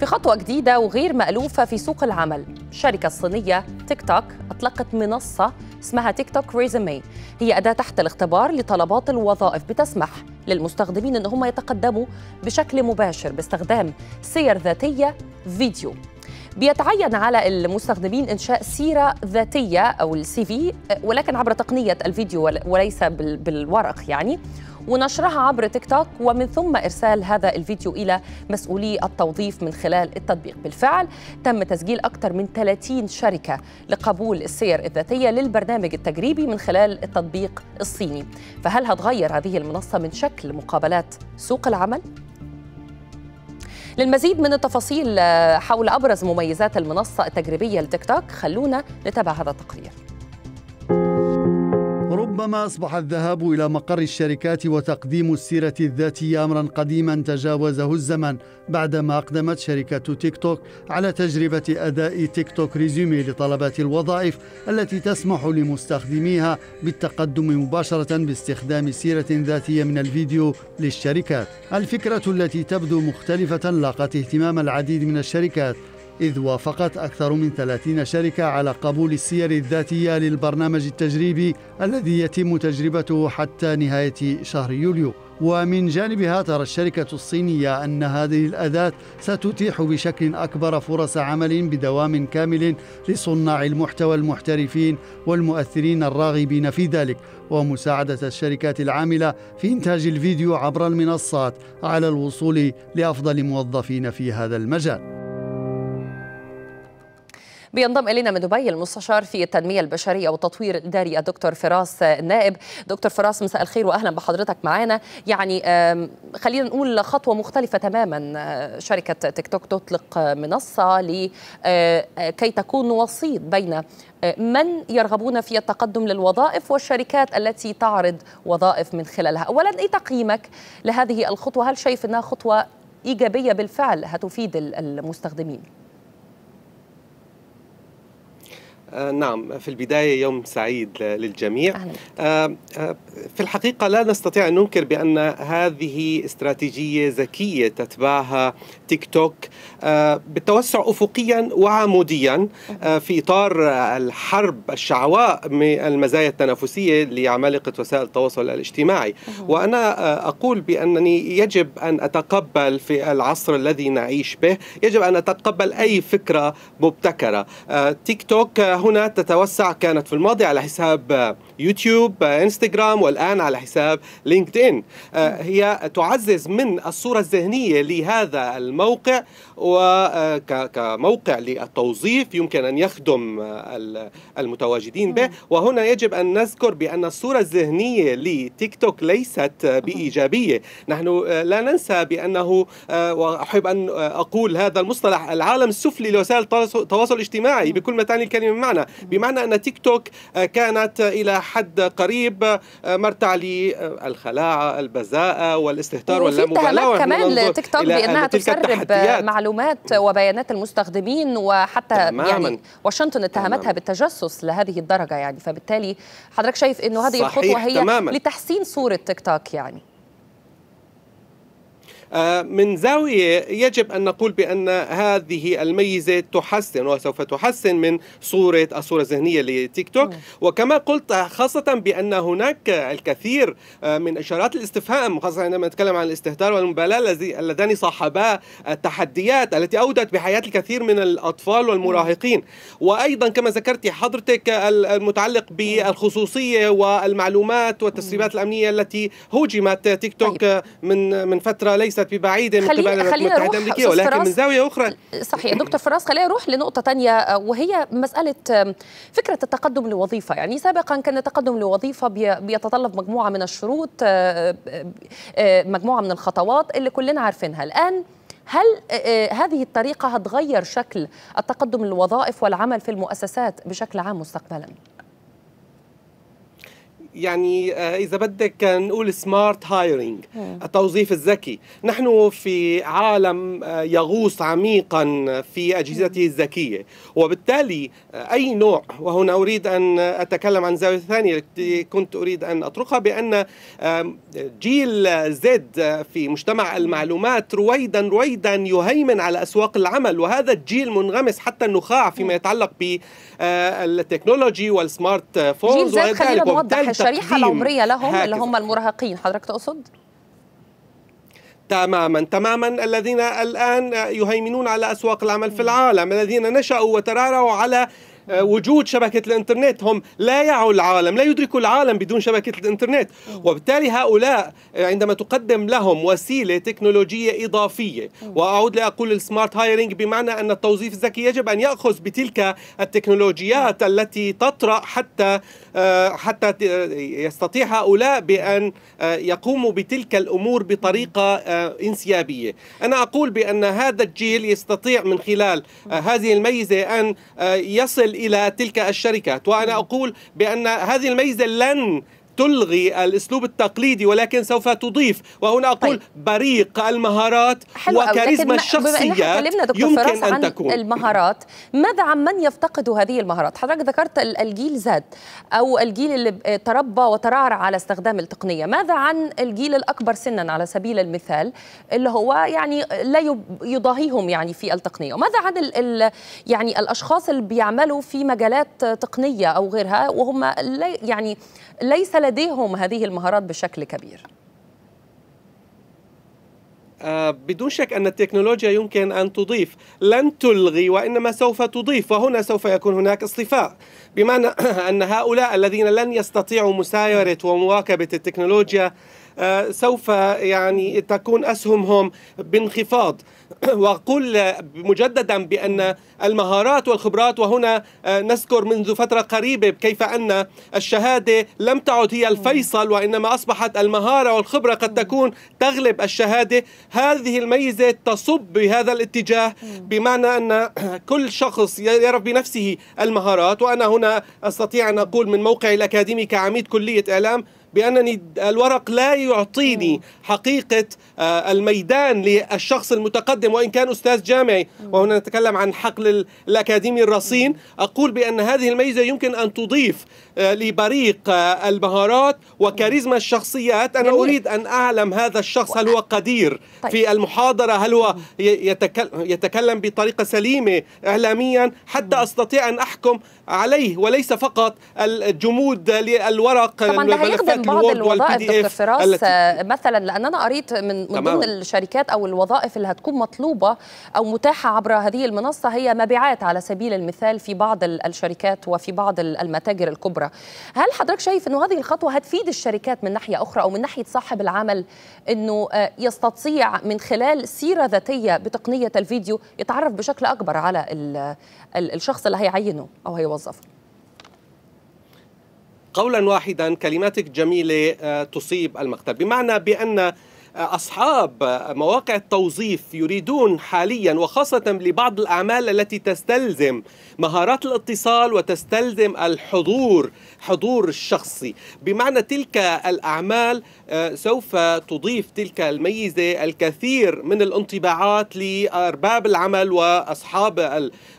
في خطوة جديدة وغير مألوفة في سوق العمل الشركة الصينية تيك توك أطلقت منصة اسمها تيك توك ريزمي هي أداة تحت الاختبار لطلبات الوظائف بتسمح للمستخدمين أن هم يتقدموا بشكل مباشر باستخدام سير ذاتية فيديو بيتعين على المستخدمين انشاء سيره ذاتيه او السي في ولكن عبر تقنيه الفيديو وليس بالورق يعني ونشرها عبر تيك توك ومن ثم إرسال هذا الفيديو إلى مسؤولي التوظيف من خلال التطبيق بالفعل تم تسجيل أكثر من 30 شركة لقبول السير الذاتية للبرنامج التجريبي من خلال التطبيق الصيني فهل هتغير هذه المنصة من شكل مقابلات سوق العمل؟ للمزيد من التفاصيل آه، حول أبرز مميزات المنصة التجريبية لتيك توك خلونا نتابع هذا التقرير ربما أصبح الذهاب إلى مقر الشركات وتقديم السيرة الذاتية أمرا قديما تجاوزه الزمن بعدما أقدمت شركة تيك توك على تجربة أداء تيك توك ريزومي لطلبات الوظائف التي تسمح لمستخدميها بالتقدم مباشرة باستخدام سيرة ذاتية من الفيديو للشركات. الفكرة التي تبدو مختلفة لاقت اهتمام العديد من الشركات إذ وافقت أكثر من 30 شركة على قبول السير الذاتية للبرنامج التجريبي الذي يتم تجربته حتى نهاية شهر يوليو ومن جانبها ترى الشركة الصينية أن هذه الأداة ستتيح بشكل أكبر فرص عمل بدوام كامل لصناع المحتوى المحترفين والمؤثرين الراغبين في ذلك ومساعدة الشركات العاملة في إنتاج الفيديو عبر المنصات على الوصول لأفضل موظفين في هذا المجال بينضم إلينا من دبي المستشار في التنمية البشرية والتطوير الإداري الدكتور فراس النائب دكتور فراس مساء الخير وأهلا بحضرتك معنا يعني خلينا نقول خطوة مختلفة تماما آه، شركة تيك توك تطلق منصة لكي آه، آه، تكون وسيط بين من يرغبون في التقدم للوظائف والشركات التي تعرض وظائف من خلالها أولا إيه تقييمك لهذه الخطوة هل شايف أنها خطوة إيجابية بالفعل هتفيد المستخدمين؟ آه، نعم في البداية يوم سعيد للجميع آه، آه، في الحقيقة لا نستطيع أن ننكر بأن هذه استراتيجية ذكية تتبعها تيك توك بالتوسع أفقيا وعموديا في إطار الحرب الشعواء المزايا التنافسية لعمالقة وسائل التواصل الاجتماعي وأنا أقول بأنني يجب أن أتقبل في العصر الذي نعيش به يجب أن أتقبل أي فكرة مبتكرة تيك توك هنا تتوسع كانت في الماضي على حساب آه، يوتيوب آه، انستغرام والآن على حساب لينكد إن آه، هي تعزز من الصورة الذهنية لهذا الموقع وكموقع للتوظيف يمكن أن يخدم المتواجدين به وهنا يجب أن نذكر بأن الصورة الذهنية لتيك توك ليست بإيجابية نحن لا ننسى بأنه وأحب أن أقول هذا المصطلح العالم السفلي لوسائل التواصل الاجتماعي بكل ما تعني الكلمة بمعنى بمعنى أن تيك توك آه، كانت إلى حد قريب آه، مرتع للخلاعة آه، البذاءة والاستهتار واللامبالاة كمان تيك توك بأنها تسرب معلومات وبيانات المستخدمين وحتى يعني تماماً. يعني واشنطن اتهمتها بالتجسس لهذه الدرجة يعني فبالتالي حضرتك شايف أنه هذه الخطوة هي تماماً. لتحسين صورة تيك توك يعني آه، من زاوية يجب أن نقول بأن هذه الميزة تحسن وسوف تحسن من صورة الصورة الذهنية لتيك توك وكما قلت خاصة بأن هناك الكثير آه، من إشارات الاستفهام خاصة عندما نتكلم عن الاستهتار والمبالاة اللذان صاحبا التحديات التي أودت بحياة الكثير من الأطفال والمراهقين وأيضا كما ذكرت حضرتك المتعلق بالخصوصية والمعلومات والتسريبات الأمنية التي هوجمت تيك توك طيب. من من فترة ليس ليست ببعيدة من قبل خلينا المتحده الامريكيه ولكن من زاويه اخرى صحيح دكتور فراس خلينا نروح لنقطه ثانيه وهي مساله فكره التقدم لوظيفة يعني سابقا كان التقدم لوظيفة بيتطلب مجموعه من الشروط آه، آه، آه، مجموعه من الخطوات اللي كلنا عارفينها الان هل هذه الطريقه هتغير شكل التقدم للوظائف والعمل في المؤسسات بشكل عام مستقبلا؟ يعني آه، اذا بدك نقول سمارت هايرينج التوظيف الذكي نحن في عالم آه، يغوص عميقا في اجهزته إيه. الذكيه وبالتالي آه، اي نوع وهنا اريد ان اتكلم عن زاويه ثانيه التي إيه. كنت اريد ان اطرقها بان جيل زد في مجتمع إيه. المعلومات رويدا رويدا يهيمن على اسواق العمل وهذا الجيل منغمس حتى النخاع فيما يتعلق بالتكنولوجي والسمارت فونز وغير ذلك وبالتالي شريحه العمريه لهم هكذا. اللي هم المراهقين حضرتك تقصد تماما تماما الذين الان يهيمنون على اسواق العمل في العالم الذين نشأوا وترعرعوا على آه، وجود شبكة الإنترنت هم لا يعوا العالم لا يدركوا العالم بدون شبكة الإنترنت وبالتالي هؤلاء آه، عندما تقدم لهم وسيلة تكنولوجية إضافية وأعود لأقول السمارت هايرينج بمعنى أن التوظيف الذكي يجب أن يأخذ بتلك التكنولوجيات التي تطرأ حتى آه، حتى يستطيع هؤلاء بأن يقوموا بتلك الأمور بطريقة انسيابية أنا أقول بأن هذا الجيل يستطيع من خلال هذه الميزة أن يصل إلى تلك الشركات وأنا أقول بأن هذه الميزة لن تلغي الاسلوب التقليدي ولكن سوف تضيف وهنا اقول طيب. بريق المهارات وكاريزما الشخصيات يمكن ان تكون المهارات ماذا عن من يفتقد هذه المهارات حضرتك ذكرت الجيل زاد او الجيل اللي تربى وترعرع على استخدام التقنيه ماذا عن الجيل الاكبر سنا على سبيل المثال اللي هو يعني لا يضاهيهم يعني في التقنيه وماذا عن الـ الـ يعني الاشخاص اللي بيعملوا في مجالات تقنيه او غيرها وهم لا يعني ليس لديهم هذه المهارات بشكل كبير آه، بدون شك أن التكنولوجيا يمكن أن تضيف لن تلغي وإنما سوف تضيف وهنا سوف يكون هناك اصطفاء بمعنى أن هؤلاء الذين لن يستطيعوا مسايرة ومواكبة التكنولوجيا آه، سوف يعني تكون أسهمهم بانخفاض وقل مجددا بأن المهارات والخبرات وهنا آه، نذكر منذ فترة قريبة كيف أن الشهادة لم تعد هي الفيصل وإنما أصبحت المهارة والخبرة قد تكون تغلب الشهادة هذه الميزة تصب بهذا الاتجاه بمعنى أن كل شخص يعرف بنفسه المهارات وأنا هنا أستطيع أن أقول من موقعي الأكاديمي كعميد كلية إعلام بأنني الورق لا يعطيني حقيقة آه، الميدان للشخص المتقدم وإن كان أستاذ جامعي وهنا نتكلم عن حقل الأكاديمي الرصين أقول بأن هذه الميزة يمكن أن تضيف آه، لبريق آه، المهارات وكاريزما الشخصيات أنا أريد أن أعلم هذا الشخص هل هو قدير طيب. في المحاضرة هل هو يتكلم بطريقة سليمة إعلاميا حتى أستطيع أن أحكم عليه وليس فقط الجمود للورق طبعا ده هيخدم بعض الوظائف دكتور فراس آه، مثلا لان انا قريت من من ضمن الشركات او الوظائف اللي هتكون مطلوبه او متاحه عبر هذه المنصه هي مبيعات على سبيل المثال في بعض الشركات وفي بعض المتاجر الكبرى هل حضرتك شايف انه هذه الخطوه هتفيد الشركات من ناحيه اخرى او من ناحيه صاحب العمل انه آه، يستطيع من خلال سيره ذاتيه بتقنيه الفيديو يتعرف بشكل اكبر على الشخص اللي هيعينه او هيوظفه قولا واحدا كلماتك جميلة آه، تصيب المقتل بمعنى بأن أصحاب مواقع التوظيف يريدون حاليا وخاصة لبعض الأعمال التي تستلزم مهارات الاتصال وتستلزم الحضور حضور الشخصي بمعنى تلك الأعمال آه، سوف تضيف تلك الميزة الكثير من الانطباعات لأرباب العمل وأصحاب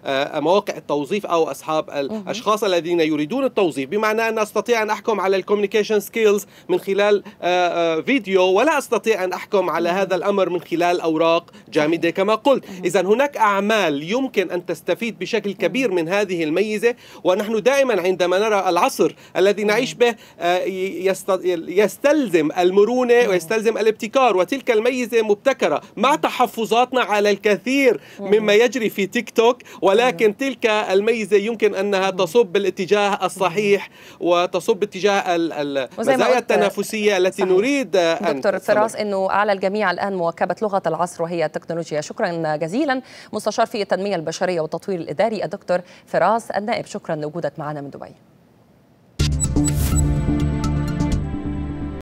آه، مواقع التوظيف أو أصحاب الأشخاص الذين يريدون التوظيف بمعنى أن أستطيع أن أحكم على الكوميونيكيشن سكيلز من خلال آه، فيديو ولا أستطيع أن أحكم على هذا الأمر من خلال أوراق جامدة كما قلت إذا هناك أعمال يمكن أن تستفيد بشكل كبير من هذه الميزة ونحن دائما عندما نرى العصر الذي نعيش به آه، يستلزم المرونة ويستلزم الابتكار وتلك الميزة مبتكرة مع تحفظاتنا على الكثير مما يجري في تيك توك ولكن تلك الميزة يمكن أنها تصب بالاتجاه الصحيح وتصب باتجاه المزايا التنافسية التي صحيح. نريد أن دكتور فراس أنه أنه على الجميع الآن مواكبة لغة العصر وهي التكنولوجيا شكرا جزيلا مستشار في التنمية البشرية والتطوير الإداري الدكتور فراس النائب شكرا لوجودك معنا من دبي